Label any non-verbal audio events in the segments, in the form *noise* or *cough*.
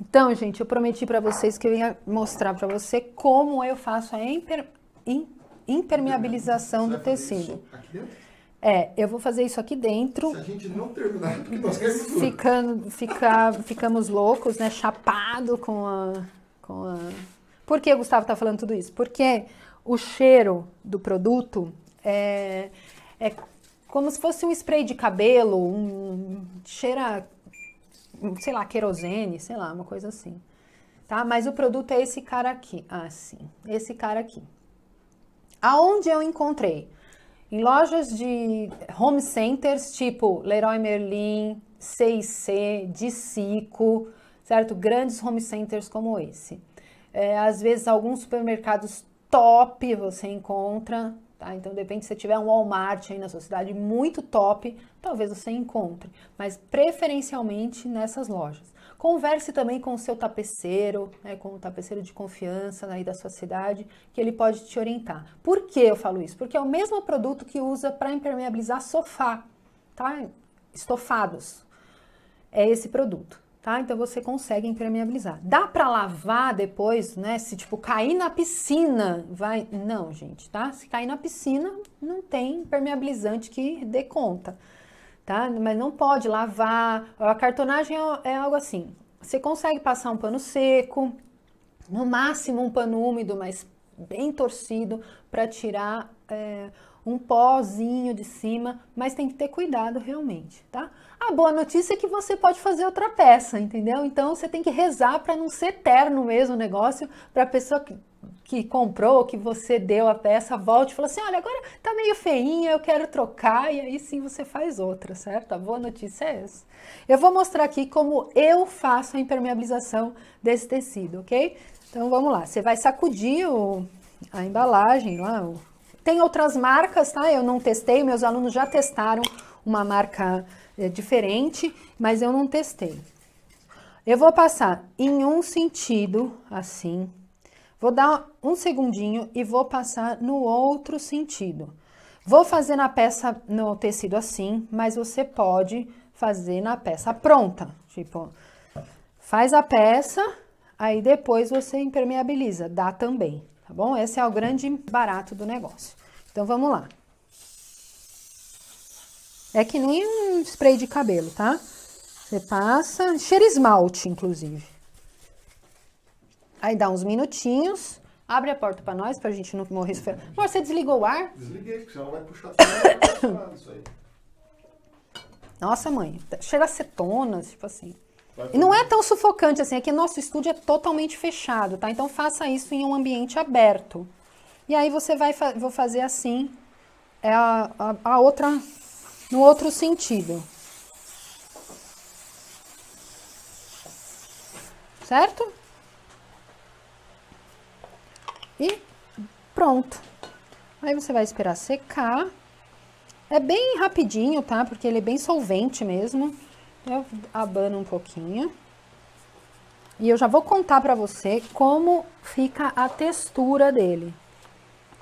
Então, gente, eu prometi para vocês que eu ia mostrar para você como eu faço a imper... impermeabilização do tecido. É, eu vou fazer isso aqui dentro. Se a gente não terminar, *laughs* porque nós queremos tudo. Ficando, fica, ficamos loucos, né? Chapado com a, com a... Por que o Gustavo está falando tudo isso? Porque o cheiro do produto é, é como se fosse um spray de cabelo, um cheira sei lá, querosene, sei lá, uma coisa assim. Tá? Mas o produto é esse cara aqui. Ah, sim. Esse cara aqui. Aonde eu encontrei? Em lojas de home centers, tipo Leroy Merlin, C&C, Dicico, certo? Grandes home centers como esse. É, às vezes, alguns supermercados top você encontra, Tá? Então, depende se tiver um Walmart aí na sua cidade muito top, talvez você encontre, mas preferencialmente nessas lojas. Converse também com o seu tapeceiro, né, com o tapeceiro de confiança aí da sua cidade, que ele pode te orientar. Por que eu falo isso? Porque é o mesmo produto que usa para impermeabilizar sofá, tá? Estofados. É esse produto tá? Então você consegue impermeabilizar. Dá para lavar depois, né? Se tipo cair na piscina, vai, não, gente, tá? Se cair na piscina, não tem impermeabilizante que dê conta, tá? Mas não pode lavar. A cartonagem é, é algo assim. Você consegue passar um pano seco, no máximo um pano úmido, mas bem torcido, para tirar é, um pozinho de cima, mas tem que ter cuidado realmente, tá? A boa notícia é que você pode fazer outra peça, entendeu? Então você tem que rezar para não ser terno mesmo o negócio, para a pessoa que, que comprou, que você deu a peça, volte e fala assim: olha, agora tá meio feinha, eu quero trocar, e aí sim você faz outra, certo? A boa notícia é essa. Eu vou mostrar aqui como eu faço a impermeabilização desse tecido, ok? Então vamos lá, você vai sacudir o, a embalagem lá, o, tem outras marcas, tá? Eu não testei, meus alunos já testaram uma marca é, diferente, mas eu não testei. Eu vou passar em um sentido, assim. Vou dar um segundinho e vou passar no outro sentido. Vou fazer na peça, no tecido assim, mas você pode fazer na peça pronta. Tipo, faz a peça, aí depois você impermeabiliza, dá também tá bom? Esse é o grande barato do negócio. Então, vamos lá. É que nem um spray de cabelo, tá? Você passa, cheira esmalte, inclusive. Aí dá uns minutinhos, abre a porta pra nós, pra gente não morrer esfriado. Amor, você desligou o ar? Desliguei, porque senão vai puxar tudo. Nossa, mãe, cheira acetona, tipo assim. E não é tão sufocante assim, é que nosso estúdio é totalmente fechado, tá? Então faça isso em um ambiente aberto. E aí você vai, fa vou fazer assim, é a, a, a outra, no outro sentido. Certo? E pronto. Aí você vai esperar secar. É bem rapidinho, tá? Porque ele é bem solvente mesmo. Eu abano um pouquinho. E eu já vou contar para você como fica a textura dele.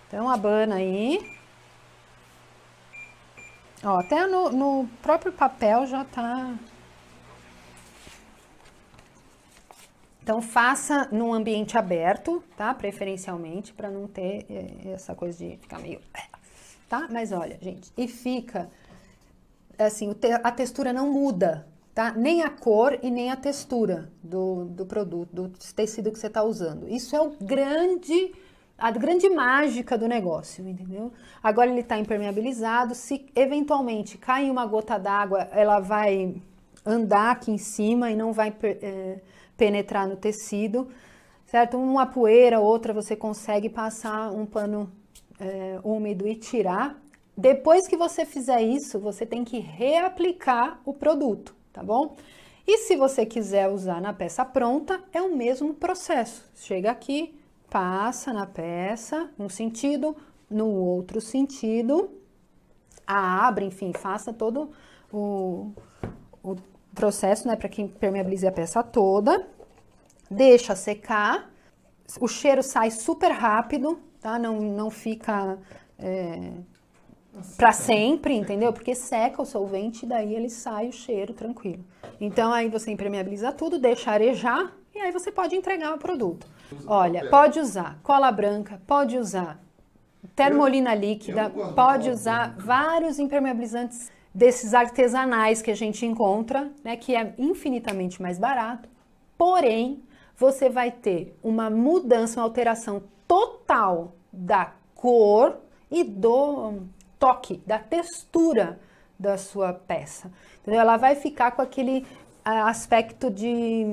Então, abana aí. Ó, até no, no próprio papel já tá... Então, faça num ambiente aberto, tá? Preferencialmente, para não ter eh, essa coisa de ficar meio... Tá? Mas olha, gente, e fica assim, a textura não muda, tá? Nem a cor e nem a textura do, do produto, do tecido que você está usando. Isso é o grande, a grande mágica do negócio, entendeu? Agora ele está impermeabilizado, se eventualmente cair uma gota d'água, ela vai andar aqui em cima e não vai é, penetrar no tecido, certo? Uma poeira, outra você consegue passar um pano é, úmido e tirar, depois que você fizer isso, você tem que reaplicar o produto, tá bom? E se você quiser usar na peça pronta, é o mesmo processo. Chega aqui, passa na peça, um sentido, no outro sentido, abre, enfim, faça todo o, o processo, né, para que permeabilize a peça toda, deixa secar, o cheiro sai super rápido, tá? Não, não fica... É, para sempre, entendeu? Porque seca o solvente e daí ele sai o cheiro tranquilo. Então aí você impermeabiliza tudo, deixa arejar e aí você pode entregar o produto. Olha, pode usar cola branca, pode usar termolina líquida, pode usar vários impermeabilizantes desses artesanais que a gente encontra, né, que é infinitamente mais barato. Porém, você vai ter uma mudança, uma alteração total da cor e do toque, da textura da sua peça. Entendeu? Ela vai ficar com aquele ah, aspecto de.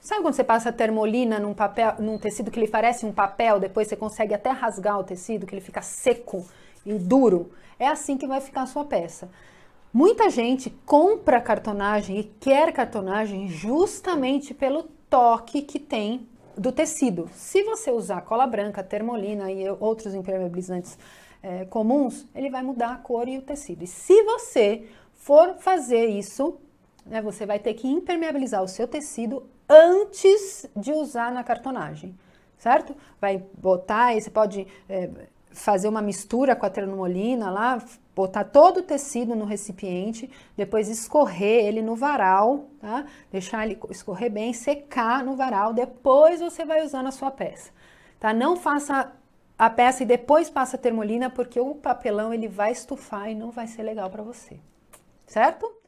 Sabe quando você passa termolina num papel, num tecido que ele parece um papel, depois você consegue até rasgar o tecido, que ele fica seco e duro? É assim que vai ficar a sua peça. Muita gente compra cartonagem e quer cartonagem justamente pelo toque que tem do tecido. Se você usar cola branca, termolina e outros impermeabilizantes é, comuns, ele vai mudar a cor e o tecido. E se você for fazer isso, né, você vai ter que impermeabilizar o seu tecido antes de usar na cartonagem, certo? Vai botar, você pode é, fazer uma mistura com a termolina lá, botar todo o tecido no recipiente, depois escorrer ele no varal, tá? Deixar ele escorrer bem, secar no varal, depois você vai usando a sua peça, tá? Não faça a peça e depois passa a termolina, porque o papelão ele vai estufar e não vai ser legal para você. Certo?